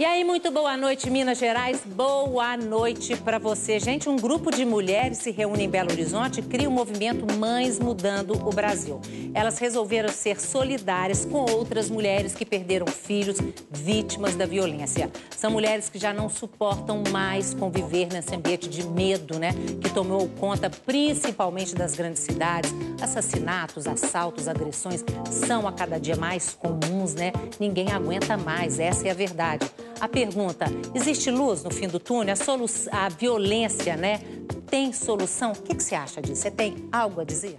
E aí, muito boa noite, Minas Gerais. Boa noite para você. Gente, um grupo de mulheres se reúne em Belo Horizonte e cria o um movimento Mães Mudando o Brasil. Elas resolveram ser solidárias com outras mulheres que perderam filhos vítimas da violência. São mulheres que já não suportam mais conviver nesse ambiente de medo, né? Que tomou conta principalmente das grandes cidades. Assassinatos, assaltos, agressões são a cada dia mais comuns, né? Ninguém aguenta mais, essa é a verdade. A pergunta: existe luz no fim do túnel? A, solu a violência, né? Tem solução? O que, que você acha disso? Você tem algo a dizer?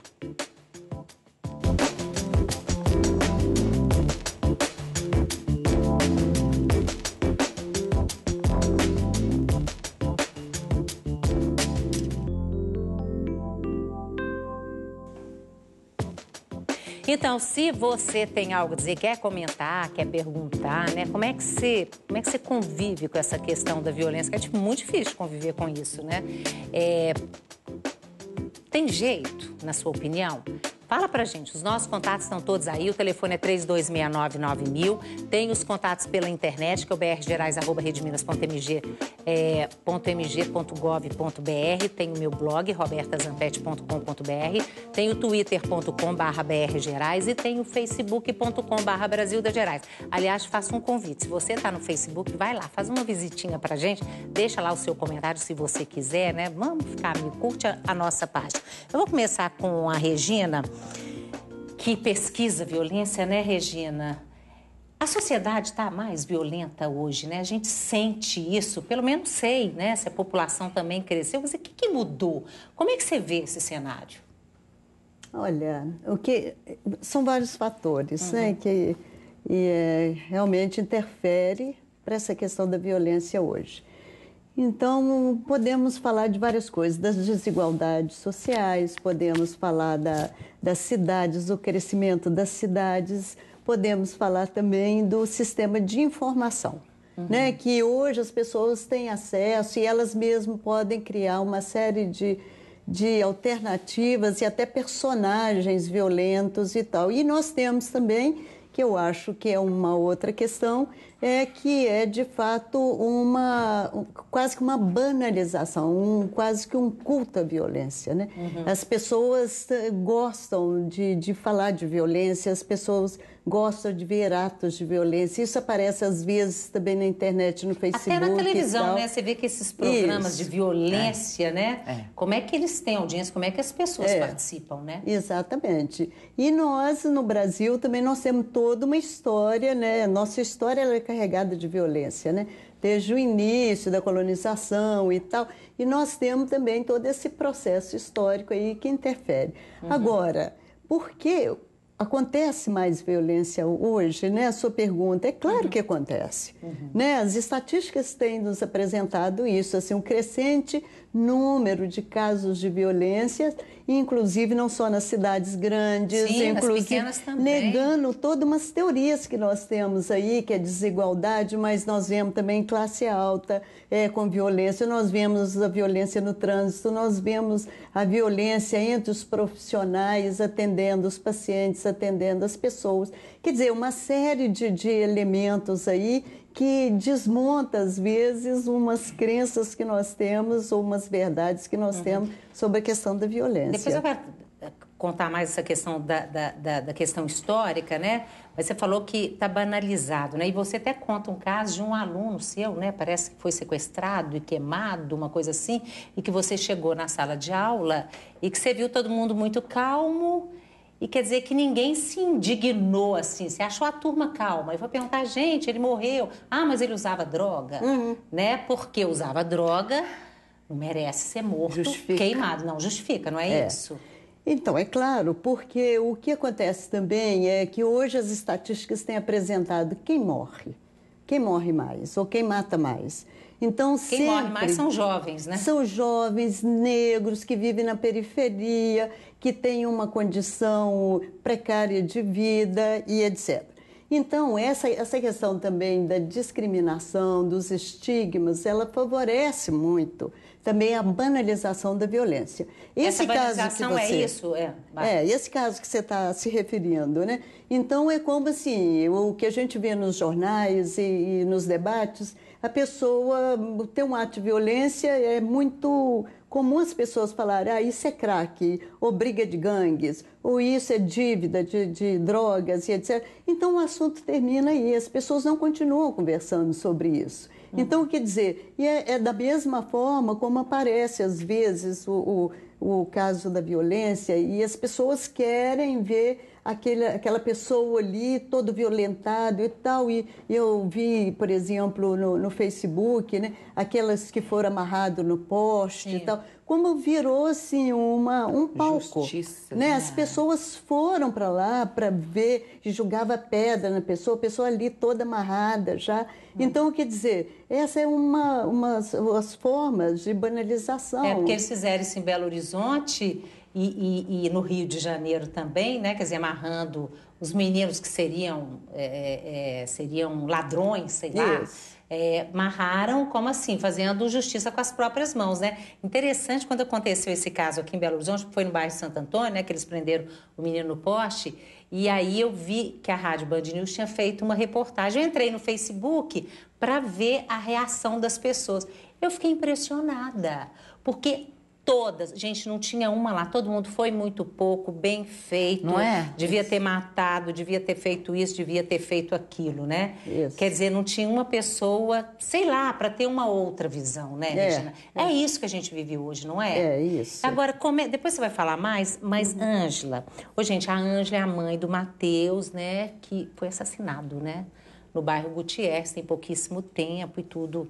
Então, se você tem algo a dizer, quer comentar, quer perguntar, né? Como é que você, como é que você convive com essa questão da violência? Que é tipo, muito difícil conviver com isso, né? É... Tem jeito, na sua opinião? Fala pra gente, os nossos contatos estão todos aí, o telefone é 32699000, tem os contatos pela internet, que é o brgerais@redminas.mg.mg.gov.br é, tem o meu blog, robertazampete.com.br, tem o twitter.com brgerais e tem o facebook.com Brasil da Gerais. Aliás, faço um convite, se você tá no Facebook, vai lá, faz uma visitinha pra gente, deixa lá o seu comentário se você quiser, né? Vamos ficar amigo, curte a, a nossa página. Eu vou começar com a Regina, que pesquisa violência, né, Regina? A sociedade está mais violenta hoje, né? A gente sente isso, pelo menos sei, né? Se a população também cresceu. Mas o que, que mudou? Como é que você vê esse cenário? Olha, o que são vários fatores, né, uhum. né, que e, é, realmente interfere para essa questão da violência hoje. Então, podemos falar de várias coisas, das desigualdades sociais, podemos falar da, das cidades, do crescimento das cidades, podemos falar também do sistema de informação. Uhum. Né, que hoje as pessoas têm acesso e elas mesmas podem criar uma série de, de alternativas e até personagens violentos e tal. E nós temos também, que eu acho que é uma outra questão, é que é de fato uma quase que uma banalização, um, quase que um culto à violência. Né? Uhum. As pessoas eh, gostam de, de falar de violência, as pessoas gostam de ver atos de violência. Isso aparece às vezes também na internet, no Facebook. Até na televisão, né? Você vê que esses programas Isso. de violência, é. né? É. Como é que eles têm audiência? Como é que as pessoas é. participam, né? Exatamente. E nós, no Brasil, também nós temos toda uma história, né? Nossa história é carregada de violência, né? desde o início da colonização e tal. E nós temos também todo esse processo histórico aí que interfere. Uhum. Agora, por que Acontece mais violência hoje, né? A sua pergunta é claro uhum. que acontece, uhum. né? As estatísticas têm nos apresentado isso, assim, um crescente número de casos de violência, inclusive não só nas cidades grandes, Sim, inclusive negando todas umas teorias que nós temos aí, que é desigualdade, mas nós vemos também classe alta é, com violência, nós vemos a violência no trânsito, nós vemos a violência entre os profissionais atendendo os pacientes, atendendo as pessoas. Quer dizer, uma série de, de elementos aí que desmonta, às vezes, umas crenças que nós temos ou umas verdades que nós uhum. temos sobre a questão da violência. Depois eu quero eh, contar mais essa questão da, da, da, da questão histórica, né? Mas você falou que está banalizado, né? E você até conta um caso de um aluno seu, né? Parece que foi sequestrado e queimado, uma coisa assim, e que você chegou na sala de aula e que você viu todo mundo muito calmo e quer dizer que ninguém se indignou assim, você achou a turma calma. E vou perguntar, gente, ele morreu. Ah, mas ele usava droga? Uhum. Né? Porque usava droga, não merece ser morto, justifica. queimado. Não, justifica, não é, é, isso? Então, é claro, porque o que acontece também é que hoje as estatísticas têm apresentado quem morre. Quem morre mais ou quem mata mais. Então, quem sempre, morre mais são jovens, né? São jovens negros que vivem na periferia que tem uma condição precária de vida e etc. Então, essa, essa questão também da discriminação, dos estigmas, ela favorece muito também a banalização da violência. Esse essa banalização caso que é você, é isso? É, é, esse caso que você está se referindo, né? Então, é como assim, o que a gente vê nos jornais e, e nos debates, a pessoa ter um ato de violência, é muito comum as pessoas falarem, ah, isso é crack, ou briga de gangues, ou isso é dívida de, de drogas e etc. Então o assunto termina aí, as pessoas não continuam conversando sobre isso. Uhum. Então, quer dizer, e é, é, da mesma forma como aparece às vezes o, o o caso da violência e as pessoas querem ver aquele, aquela pessoa ali todo violentado e tal. E eu vi, por exemplo, no, no Facebook, né, aquelas que foram amarrado no poste Sim. e tal como virou assim uma um palco, Justiça, né? né? As né? pessoas foram para lá para ver e jogava pedra na pessoa, a pessoa ali toda amarrada já. Então, quer dizer, essa é uma, uma as formas de banalização. É porque eles fizeram isso em Belo Horizonte e, e, e no Rio de Janeiro também, né? Quer dizer, amarrando os meninos que seriam é, é, é seriam ladrões, sei lá. Isso é, marraram, como assim, fazendo justiça com as próprias mãos, né? Interessante quando aconteceu esse caso aqui em Belo Horizonte, foi no bairro Santo Antônio, né, que eles prenderam o menino no poste, e aí eu vi que a Rádio Band News tinha feito uma reportagem. Eu entrei no Facebook para ver a reação das pessoas. Eu fiquei impressionada, porque todas. Gente, não tinha uma lá. Todo mundo foi muito pouco, bem feito. Não é? Devia isso. ter matado, devia ter feito isso, devia ter feito aquilo, né? Isso. Quer dizer, não tinha uma pessoa, sei lá, para ter uma outra visão, né, é, Regina? É. é. isso que a gente vive hoje, não é? É isso. Agora, depois você vai falar mais, mas uhum. Ângela. Uhum. Ô, gente, a Ângela é a mãe do Matheus, né? Que foi assassinado, né? No bairro Gutierrez, tem pouquíssimo tempo e tudo.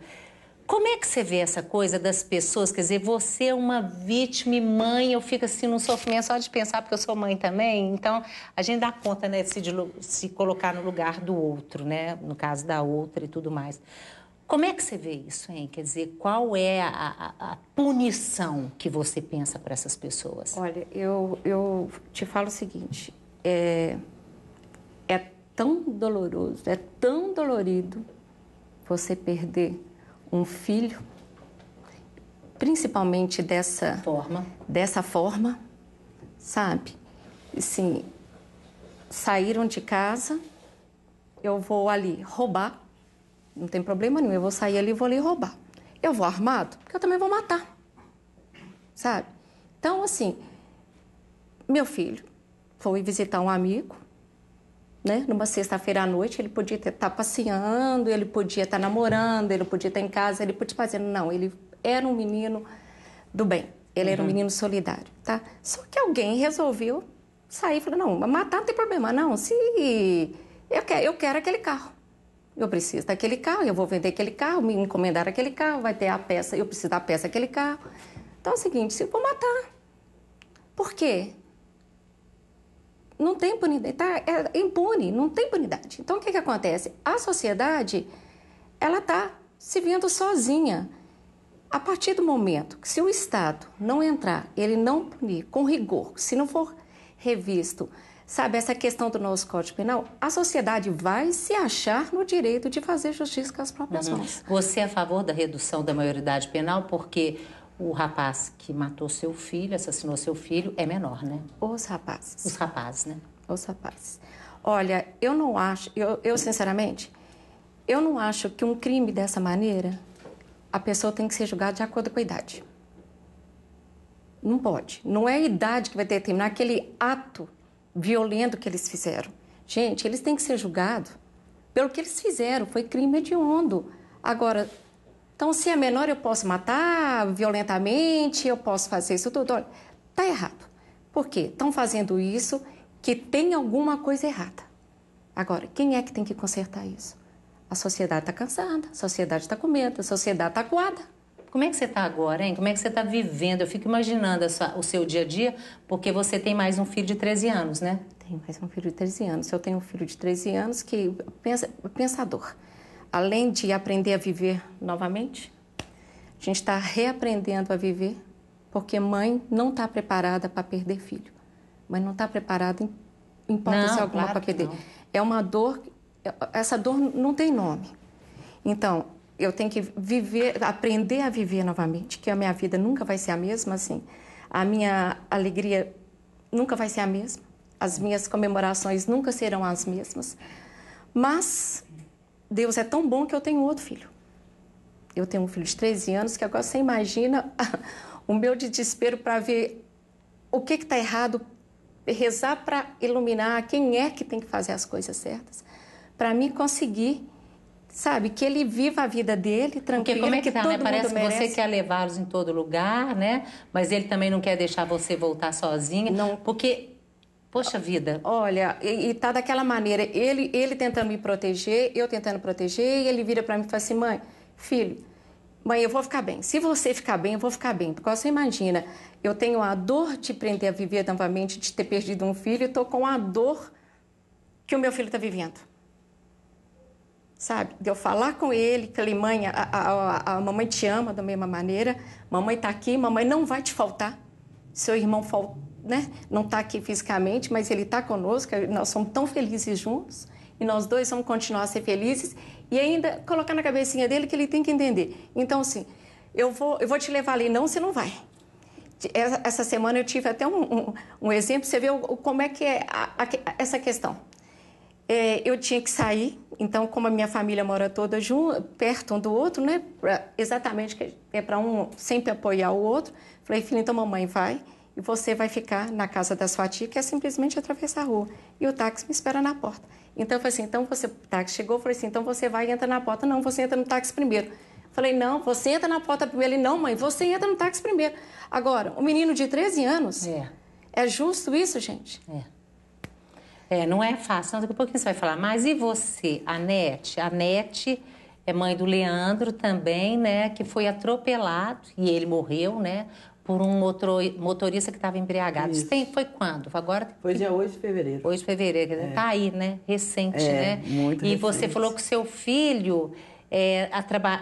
Como é que você vê essa coisa das pessoas? Quer dizer, você é uma vítima e mãe, eu fico assim num sofrimento só de pensar, porque eu sou mãe também. Então, a gente dá conta, né, de se, de, se colocar no lugar do outro, né? No caso da outra e tudo mais. Como é que você vê isso, hein? Quer dizer, qual é a, a, a punição que você pensa para essas pessoas? Olha, eu, eu te falo o seguinte: é, é tão doloroso, é tão dolorido você perder um filho, principalmente dessa forma, dessa forma sabe? Assim, saíram de casa, eu vou ali roubar, não tem problema nenhum, eu vou sair ali e vou ali roubar. Eu vou armado, porque eu também vou matar, sabe? Então, assim, meu filho foi visitar um amigo, né? Numa sexta-feira à noite, ele podia estar tá passeando, ele podia estar tá namorando, ele podia estar tá em casa, ele podia fazendo. Não, ele era um menino do bem. Ele uhum. era um uhum. menino solidário, tá? Só que alguém resolveu sair e falou: não, matar não tem problema, não. Se eu quero, eu quero aquele carro. Eu preciso daquele carro, eu vou vender aquele carro, me encomendar aquele carro, vai ter a peça, eu preciso da peça daquele carro. Então é o seguinte, se eu vou matar. Por quê? não tem impunidade, tá, é impune, não tem impunidade. Então o que, que acontece? A sociedade ela está se vendo sozinha. A partir do momento que se o Estado não entrar, ele não punir com rigor, se não for revisto, sabe, essa questão do nosso Código Penal, a sociedade vai se achar no direito de fazer justiça com as próprias uhum. mãos. Você é a favor da redução da maioridade penal porque o rapaz que matou seu filho, assassinou seu filho, é menor, né? Os rapazes. Os rapazes, né? Os rapazes. Olha, eu não acho, eu, eu sinceramente, eu não acho que um crime dessa maneira a pessoa tem que ser julgada de acordo com a idade. Não pode. Não é a idade que vai determinar aquele ato violento que eles fizeram. Gente, eles têm que ser julgados pelo que eles fizeram. Foi crime hediondo. Agora, então, se é menor, eu posso matar violentamente, eu posso fazer isso tudo. Olha, tá errado. Por quê? Estão fazendo isso que tem alguma coisa errada. Agora, quem é que tem que consertar isso? A sociedade está cansada, a sociedade está com medo, a sociedade está acuada. Como é que você está agora, hein? Como é que você está vivendo? Eu fico imaginando sua, o seu dia a dia, porque você tem mais um filho de 13 anos, né? Tenho mais um filho de 13 anos. Eu tenho um filho de 13 anos que é pensa, pensador além de aprender a viver novamente, a gente está reaprendendo a viver, porque mãe não está preparada para perder filho. Mãe não está preparada, em hipótese alguma, claro para perder. Não. É uma dor, essa dor não tem nome. Então, eu tenho que viver, aprender a viver novamente, que a minha vida nunca vai ser a mesma, assim. A minha alegria nunca vai ser a mesma. As minhas comemorações nunca serão as mesmas. Mas Deus é tão bom que eu tenho outro filho. Eu tenho um filho de 13 anos que agora você imagina o meu de desespero para ver o que está errado, rezar para iluminar quem é que tem que fazer as coisas certas, para mim conseguir, sabe, que ele viva a vida dele tranquilo. Porque como é que, que tá, né? Parece que você quer levá-los em todo lugar, né? Mas ele também não quer deixar você voltar sozinha. Não. Porque Poxa vida, olha, e, e tá daquela maneira, ele, ele tentando me proteger, eu tentando proteger, e ele vira para mim e fala assim, mãe, filho, mãe, eu vou ficar bem. Se você ficar bem, eu vou ficar bem. Porque você imagina, eu tenho a dor de aprender a viver novamente, de ter perdido um filho, e tô com a dor que o meu filho está vivendo. Sabe? De eu falar com ele, que ele, mãe, a, a, a, a mamãe te ama da mesma maneira, mamãe tá aqui, mamãe não vai te faltar. Seu irmão faltou né, não está aqui fisicamente, mas ele está conosco, nós somos tão felizes juntos e nós dois vamos continuar a ser felizes e ainda colocar na cabecinha dele que ele tem que entender. Então, assim, eu vou, eu vou te levar ali, não, você não vai. Essa semana eu tive até um, um, um exemplo, você vê como é que é a, a, essa questão. É, eu tinha que sair, então, como a minha família mora toda junto, perto um do outro, né? Pra, exatamente, é para um sempre apoiar o outro. Falei, filho, então mamãe vai e você vai ficar na casa da sua tia, que é simplesmente atravessar a rua. E o táxi me espera na porta. Então eu falei assim, então você, o táxi chegou, eu falei assim, então você vai e entra na porta. Não, você entra no táxi primeiro. Falei, não, você entra na porta primeiro. Ele, não, mãe, você entra no táxi primeiro. Agora, um menino de 13 anos, é, é justo isso, gente? É. É, não é fácil. Não, daqui a pouquinho você vai falar Mas E você, Anete? Anete é mãe do Leandro também, né? Que foi atropelado e ele morreu, né? por um motorista que estava embriagado. Isso. Isso tem, foi quando? Agora Foi dia 8 de fevereiro. 8 de fevereiro, é. Tá aí, né? Recente, é, né? Muito e recente. você falou que seu filho é,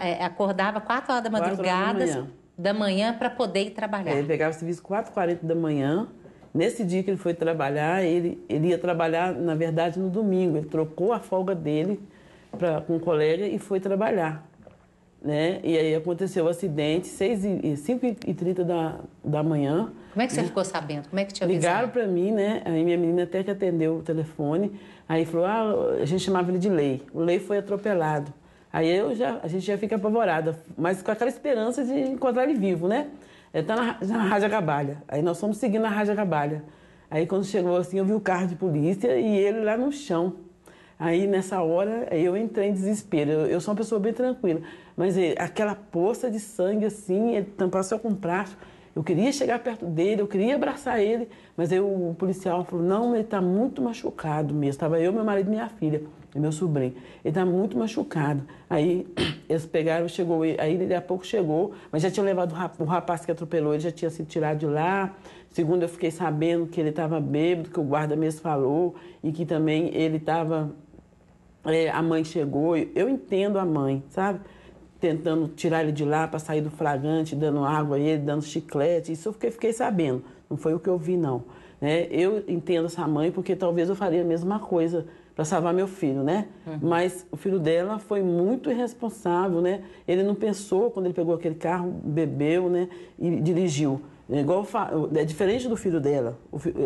é, acordava 4 horas da madrugada horas da manhã, manhã para poder ir trabalhar. É, ele pegava o serviço 4 40 da manhã. Nesse dia que ele foi trabalhar, ele, ele ia trabalhar, na verdade, no domingo. Ele trocou a folga dele pra, com um colega e foi trabalhar né? E aí aconteceu o acidente, e, 5 e 30 da, da manhã. Como é que você né? ficou sabendo? Como é que te avisaram? Ligaram para mim, né? Aí minha menina até que atendeu o telefone. Aí falou, ah, a gente chamava ele de Lei. O Lei foi atropelado. Aí eu já, a gente já fica apavorada, mas com aquela esperança de encontrar ele vivo, né? Ele é, está na, na Rádio Gabalha. Aí nós fomos seguindo a Rádio Gabalha. Aí quando chegou assim, eu vi o carro de polícia e ele lá no chão. Aí nessa hora eu entrei em desespero. Eu, eu sou uma pessoa bem tranquila, mas ele, eh, aquela poça de sangue assim, ele tampava só com plástico. Eu queria chegar perto dele, eu queria abraçar ele, mas eu, o policial falou: não, ele está muito machucado mesmo. Estava eu, meu marido e minha filha, e meu sobrinho. Ele está muito machucado. Aí eles pegaram, chegou ele, aí ele a pouco chegou, mas já tinha levado o rapaz que atropelou, ele já tinha sido tirado de lá. Segundo, eu fiquei sabendo que ele estava bêbado, que o guarda mesmo falou, e que também ele estava é, a mãe chegou, eu entendo a mãe, sabe? Tentando tirar ele de lá para sair do flagrante, dando água a ele, dando chiclete, isso eu fiquei, fiquei sabendo, não foi o que eu vi, não. Né? Eu entendo essa mãe porque talvez eu faria a mesma coisa para salvar meu filho, né? Uhum. Mas o filho dela foi muito irresponsável, né? Ele não pensou quando ele pegou aquele carro, bebeu, né? E dirigiu. É, igual, é diferente do filho dela.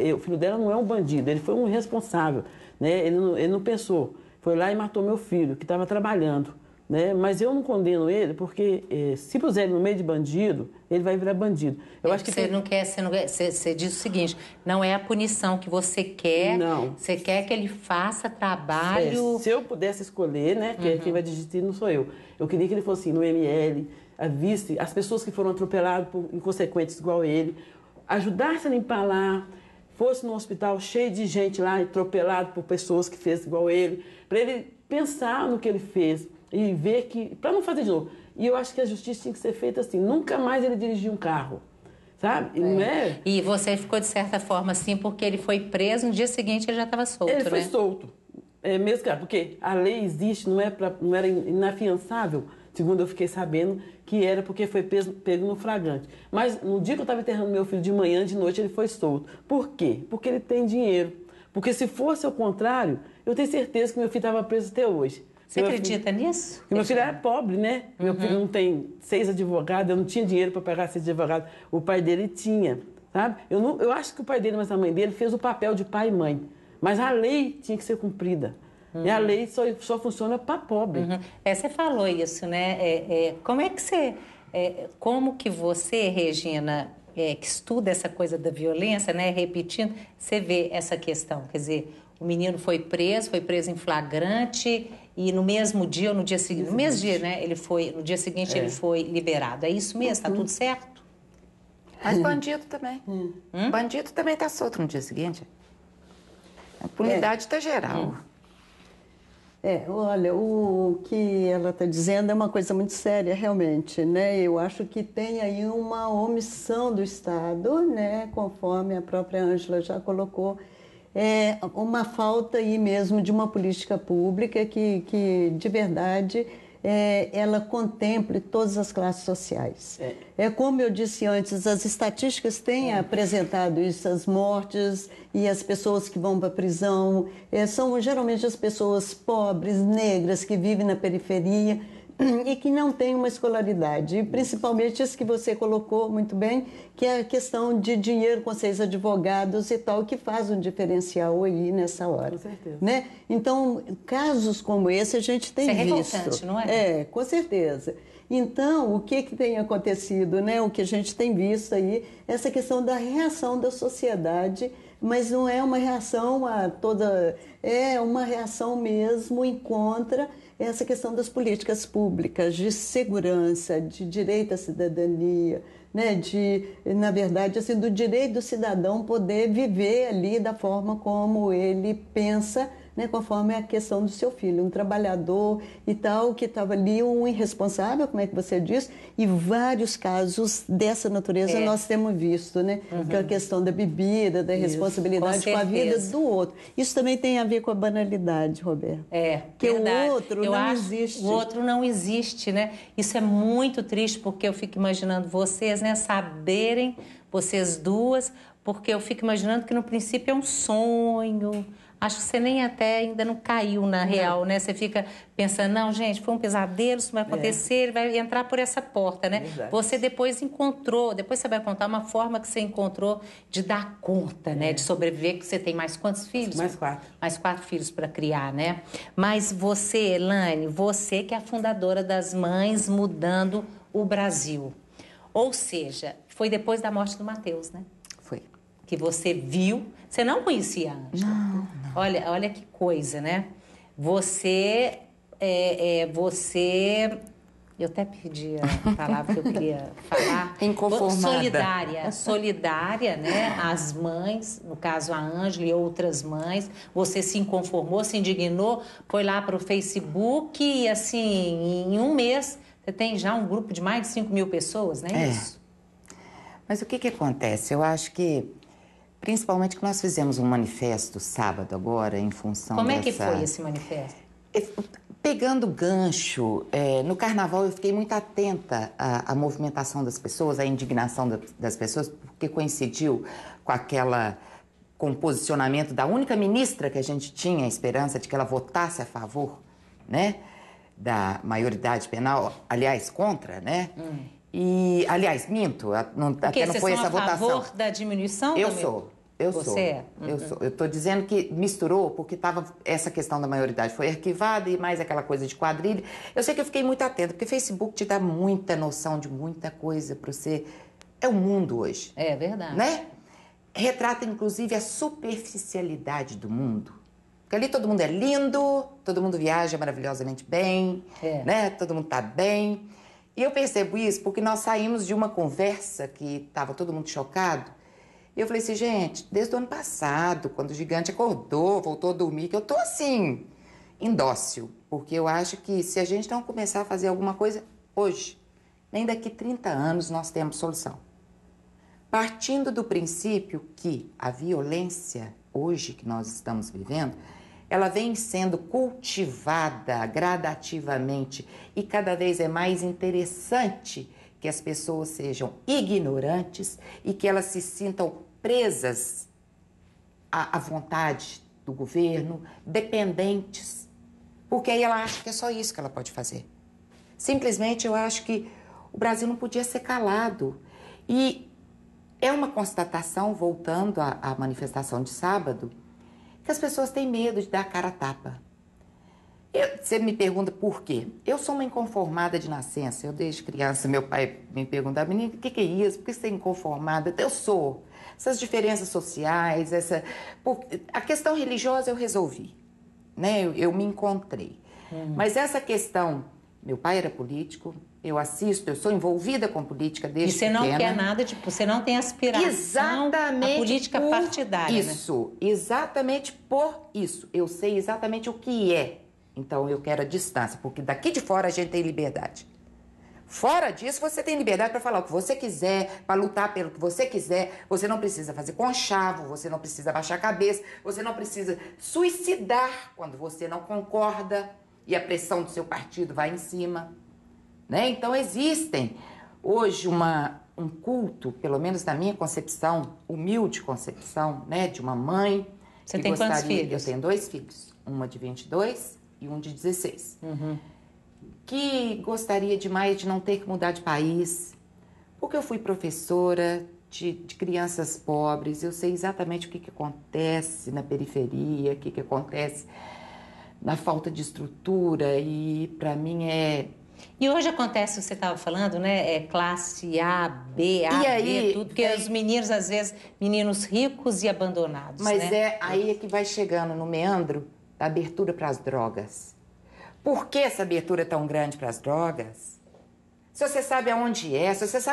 É, o, filho dela não é um bandido, ele foi um irresponsável, né? Ele não, ele não pensou foi lá e matou meu filho, que estava trabalhando. Né? Mas eu não condeno ele porque eh, se puser ele no meio de bandido, ele vai virar bandido. Eu é, acho que você tem... não quer, você não quer, você, você, diz o seguinte, não é a punição que você quer, não. você quer que ele faça trabalho. É, se eu pudesse escolher, né, que é uhum. quem vai digitar não sou eu. Eu queria que ele fosse no ML, a as pessoas que foram atropeladas por inconsequentes igual ele, ajudar-se a limpar lá, fosse num hospital cheio de gente lá, atropelado por pessoas que fez igual ele, para ele pensar no que ele fez e ver que. para não fazer de novo. E eu acho que a justiça tinha que ser feita assim: nunca mais ele dirigiu um carro. Sabe? É. Não é? E você ficou de certa forma assim, porque ele foi preso, no dia seguinte ele já estava solto. Ele né? foi solto. É mesmo, cara, porque a lei existe, não, é pra, não era inafiançável. Segundo eu fiquei sabendo que era porque foi pego no flagrante. Mas no dia que eu estava enterrando meu filho de manhã, de noite ele foi solto. Por quê? Porque ele tem dinheiro. Porque se fosse ao contrário, eu tenho certeza que meu filho estava preso até hoje. Você acredita filho... nisso? Porque meu filho era pobre, né? Uhum. Meu filho não tem seis advogados, eu não tinha dinheiro para pagar seis advogados. O pai dele tinha, sabe? Eu, não, eu acho que o pai dele, mas a mãe dele, fez o papel de pai e mãe. Mas a lei tinha que ser cumprida. Uhum. E a lei só, só funciona para pobre. Uhum. É, você falou isso, né? É, é, como é que você. É, como que você, Regina, é, que estuda essa coisa da violência, né? Repetindo, você vê essa questão. Quer dizer, o menino foi preso, foi preso em flagrante e no mesmo dia ou no dia seguinte, no mesmo dia, né? Ele foi, no dia seguinte ele é. foi liberado. É isso mesmo? Está uhum. tudo certo? Mas bandido também. É. Hum? Bandido também está solto no dia seguinte. A impunidade está geral. Hum. É, olha, o que ela está dizendo é uma coisa muito séria, realmente, né? Eu acho que tem aí uma omissão do Estado, né? Conforme a própria Ângela já colocou, é uma falta aí mesmo de uma política pública que, que de verdade é, ela contemple todas as classes sociais. É. é. como eu disse antes, as estatísticas têm é. apresentado isso, as mortes e as pessoas que vão para a prisão é, são geralmente as pessoas pobres, negras que vivem na periferia e que não têm uma escolaridade, e principalmente isso que você colocou muito bem, que é a questão de dinheiro com seis advogados e tal, que faz um diferencial aí nessa hora. Com certeza. Né? Então, casos como esse a gente tem isso é visto. Revoltante, não é? É, com certeza. Então, o que, que tem acontecido, né? o que a gente tem visto aí, essa questão da reação da sociedade, mas não é uma reação a toda. É uma reação mesmo em contra é essa questão das políticas públicas de segurança, de direito à cidadania, né, de, na verdade, assim, do direito do cidadão poder viver ali da forma como ele pensa né, conforme a questão do seu filho, um trabalhador e tal, que estava ali, um irresponsável, como é que você diz, e vários casos dessa natureza é. nós temos visto, né? Uhum. Que é a questão da bebida, da responsabilidade com, com, a vida do outro. Isso também tem a ver com a banalidade, Roberto. É. Que verdade. o outro eu não acho, existe. O outro não existe, né? Isso é muito triste, porque eu fico imaginando vocês, né, saberem, vocês duas, porque eu fico imaginando que no princípio é um sonho acho que você nem até ainda não caiu na real, não. né? Você fica pensando, não, gente, foi um pesadelo, isso vai é. acontecer, é. ele vai entrar por essa porta, né? Exato. Você depois encontrou, depois você vai contar uma forma que você encontrou de dar conta, né? é. né? De sobreviver, que você tem mais quantos filhos? Mais quatro. Mais quatro filhos para criar, né? Mas você, Elane, você que é a fundadora das Mães Mudando o Brasil. Ou seja, foi depois da morte do Matheus, né? Foi. Que você viu, você não conhecia a Angela? Não. Olha, olha que coisa, né? Você, é, é, você, eu até perdi a palavra que eu queria falar. Inconformada. Solidária, solidária, né? As mães, no caso a Ângela e outras mães, você se inconformou, se indignou, foi lá para o Facebook e assim, em um mês você tem já um grupo de mais de 5 mil pessoas, não né? é, é. isso? Mas o que, que acontece? Eu acho que Principalmente que nós fizemos um manifesto sábado agora em função Como dessa... é que foi esse manifesto? É, pegando gancho, é, no carnaval eu fiquei muito atenta à, à movimentação das pessoas, à indignação da, das pessoas, porque coincidiu com aquela com o posicionamento da única ministra que a gente tinha a esperança de que ela votasse a favor, né, da maioridade penal, aliás contra, né? Hum. E, aliás, minto, não, até não foi essa votação. a favor da diminuição? Eu também? sou, eu Você sou. é? Uhum. Eu sou. Eu estou dizendo que misturou porque estava essa questão da maioridade foi arquivada e mais aquela coisa de quadrilha. Eu sei que eu fiquei muito atenta, porque Facebook te dá muita noção de muita coisa para você. É o mundo hoje. É verdade. Né? Retrata, inclusive, a superficialidade do mundo. Porque ali todo mundo é lindo, todo mundo viaja maravilhosamente bem, é. né? Todo mundo está bem. E eu percebo isso porque nós saímos de uma conversa que estava todo mundo chocado e eu falei assim, gente, desde o ano passado, quando o gigante acordou, voltou a dormir, que eu tô assim, indócil. Porque eu acho que se a gente não começar a fazer alguma coisa hoje, nem daqui 30 anos nós temos solução. Partindo do princípio que a violência hoje que nós estamos vivendo, ela vem sendo cultivada gradativamente e cada vez é mais interessante que as pessoas sejam ignorantes e que elas se sintam presas à, à vontade do governo, dependentes, porque aí ela acha que é só isso que ela pode fazer. Simplesmente eu acho que o Brasil não podia ser calado. E é uma constatação, voltando à, à manifestação de sábado, que as pessoas têm medo de dar a cara a tapa. Eu, você me pergunta por quê? Eu sou uma inconformada de nascença. Eu, desde criança, meu pai me perguntava, menina, o que, que, é isso? Por que você é inconformada? Eu sou. Essas diferenças sociais, essa. Por... A questão religiosa eu resolvi, né? Eu, eu me encontrei. Uhum. Mas essa questão, meu pai era político, eu assisto, eu sou envolvida com política desde pequena. E você não pequena. quer nada, tipo, você não tem aspiração exatamente à política partidária. Né? Isso, né? exatamente por isso. Eu sei exatamente o que é então eu quero a distância, porque daqui de fora a gente tem liberdade. Fora disso, você tem liberdade para falar o que você quiser, para lutar pelo que você quiser. Você não precisa fazer conchavo, você não precisa baixar a cabeça, você não precisa suicidar quando você não concorda e a pressão do seu partido vai em cima. Né? Então, existem hoje uma, um culto, pelo menos na minha concepção, humilde concepção, né, de uma mãe. Você tem gostaria... quantos filhos? Eu tenho dois filhos, uma de 22 e um de 16. Uhum. Que gostaria demais de não ter que mudar de país, porque eu fui professora de, de crianças pobres, eu sei exatamente o que, que acontece na periferia, o que, que acontece na falta de estrutura, e para mim é e hoje acontece, você estava falando, né? É classe A, B, A, e aí, B, tudo, porque é os meninos, às vezes, meninos ricos e abandonados. Mas né? é aí é que vai chegando no meandro da abertura para as drogas. Por que essa abertura é tão grande para as drogas? Se você sabe aonde é, se você sabe